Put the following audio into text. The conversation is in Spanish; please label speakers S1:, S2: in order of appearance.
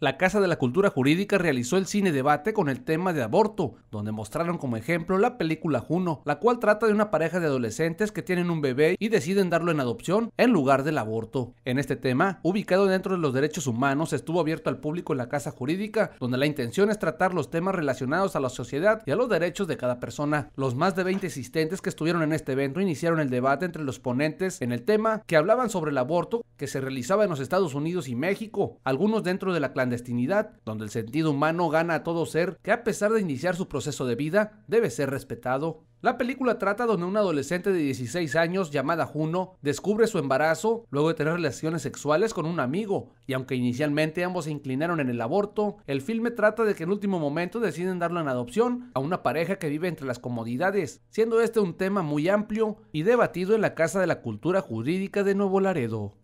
S1: La Casa de la Cultura Jurídica realizó el cine debate con el tema de aborto, donde mostraron como ejemplo la película Juno, la cual trata de una pareja de adolescentes que tienen un bebé y deciden darlo en adopción en lugar del aborto. En este tema, ubicado dentro de los derechos humanos, estuvo abierto al público en la Casa Jurídica, donde la intención es tratar los temas relacionados a la sociedad y a los derechos de cada persona. Los más de 20 asistentes que estuvieron en este evento iniciaron el debate entre los ponentes en el tema que hablaban sobre el aborto que se realizaba en los Estados Unidos y México, algunos dentro de la clandestinidad, donde el sentido humano gana a todo ser que a pesar de iniciar su proceso de vida, debe ser respetado. La película trata donde una adolescente de 16 años llamada Juno descubre su embarazo luego de tener relaciones sexuales con un amigo, y aunque inicialmente ambos se inclinaron en el aborto, el filme trata de que en último momento deciden darlo en adopción a una pareja que vive entre las comodidades, siendo este un tema muy amplio y debatido en la Casa de la Cultura Jurídica de Nuevo Laredo.